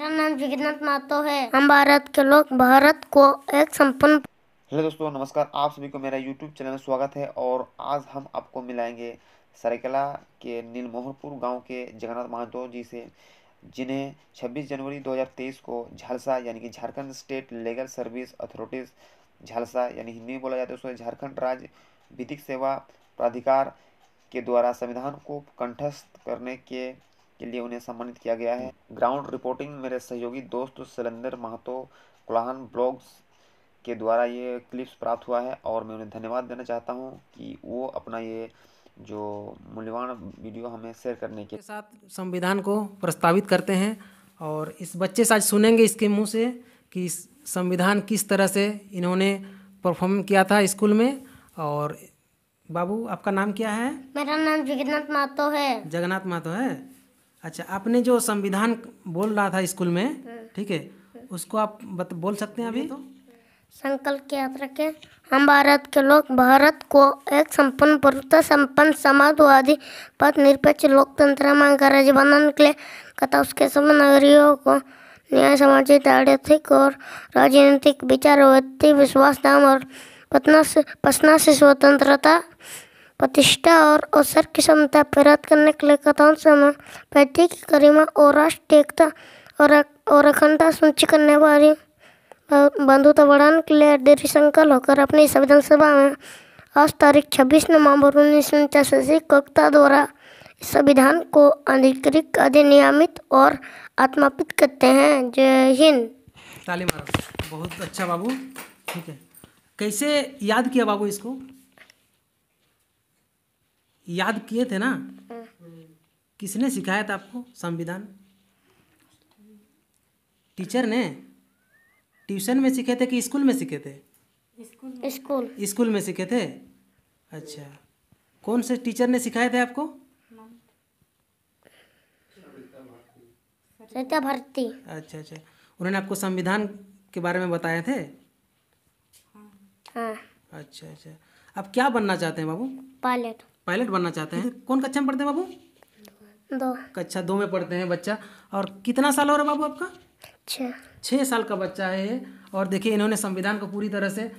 मेरा नाम जगन्नाथ मातो है हम भारत के लोग भारत को एक संपन्न हेलो दोस्तों नमस्कार आप सभी को मेरा यूट्यूब चैनल में स्वागत है और आज हम आपको मिलाएंगे सरकला के नीलमोहनपुर गांव के जगन्नाथ महतो जी से जिन्हें 26 जनवरी 2023 को झालसा यानी कि Jharkhand state legal services authorities JHALSA यानी हिंदी में बोला जाता है उसमें झारखंड राज्य विधिक सेवा प्राधिकार के द्वारा संविधान को कंठस्थ करने के के लिए उन्हें सम्मानित किया गया है ग्राउंड रिपोर्टिंग मेरे सहयोगी दोस्त शैलेंद्र महतो कुलाहन ब्लॉग्स के द्वारा ये क्लिप्स प्राप्त हुआ है और मैं उन्हें धन्यवाद देना चाहता हूँ कि वो अपना ये जो मूल्यवान वीडियो हमें शेयर करने के साथ संविधान को प्रस्तावित करते हैं और इस बच्चे से आज सुनेंगे इसके मुंह से कि संविधान किस तरह से इन्होंने परफॉर्म किया था स्कूल में और बाबू आपका नाम क्या है मेरा नाम जगन्नाथ महतो है जगन्नाथ महतो है अच्छा आपने जो संविधान बोल रहा था स्कूल में हाँ। ठीक है उसको आप बत, बोल सकते हैं अभी तो? तो। संकल्प की याद रखें हम भारत के लोग भारत को एक संपन्न पूर्वता संपन्न समाजवादी पथ निरपेक्ष लोकतंत्र मांग राज्य बनाने के लिए तथा उसके समय नागरिकों को न्याय सामाजिक आर्थिक और राजनीतिक विचार व्यक्ति विश्वास नाम और पटना से पटना से स्वतंत्रता प्रतिष्ठा और अवसर की क्षमता प्रयात करने के लिए कथान समय पैतृक की गरिमा और राष्ट्रीय एकता और अखंडता सुनिश्चित करने वाली बंधुता बढ़ाने के लिए देरी संकल्प होकर अपनी संविधान सभा में आज तारीख छब्बीस नवंबर उन्नीस सौ पचासी कोकता द्वारा संविधान को अधिकृत अधिनियमित और आत्मापित करते हैं जय हिंद ताली मारो बहुत अच्छा बाबू ठीक है कैसे याद किया बाबू इसको याद किए थे ना हाँ। किसने सिखाया था आपको संविधान टीचर ने ट्यूशन में सीखे थे कि स्कूल में सीखे थे स्कूल स्कूल में सीखे थे अच्छा कौन से टीचर ने सिखाए थे आपको सरिता भारती अच्छा अच्छा उन्होंने आपको संविधान के बारे में बताए थे हाँ अच्छा अच्छा आप क्या बनना चाहते हैं बाबू पायलट पायलट बनना चाहते हैं कौन कक्षा में पढ़ते हैं बाबू दो कक्षा दो में पढ़ते हैं बच्चा और कितना साल हो रहा है बाबू आपका छः छः साल का बच्चा है और देखिए इन्होंने संविधान को पूरी तरह से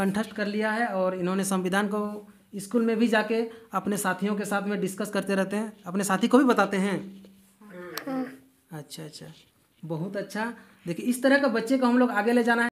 कंठस्थ कर लिया है और इन्होंने संविधान को स्कूल में भी जाके अपने साथियों के साथ में डिस्कस करते रहते हैं अपने साथी को भी बताते हैं हाँ। अच्छा अच्छा बहुत अच्छा देखिए इस तरह का बच्चे को हम लोग आगे ले जाना है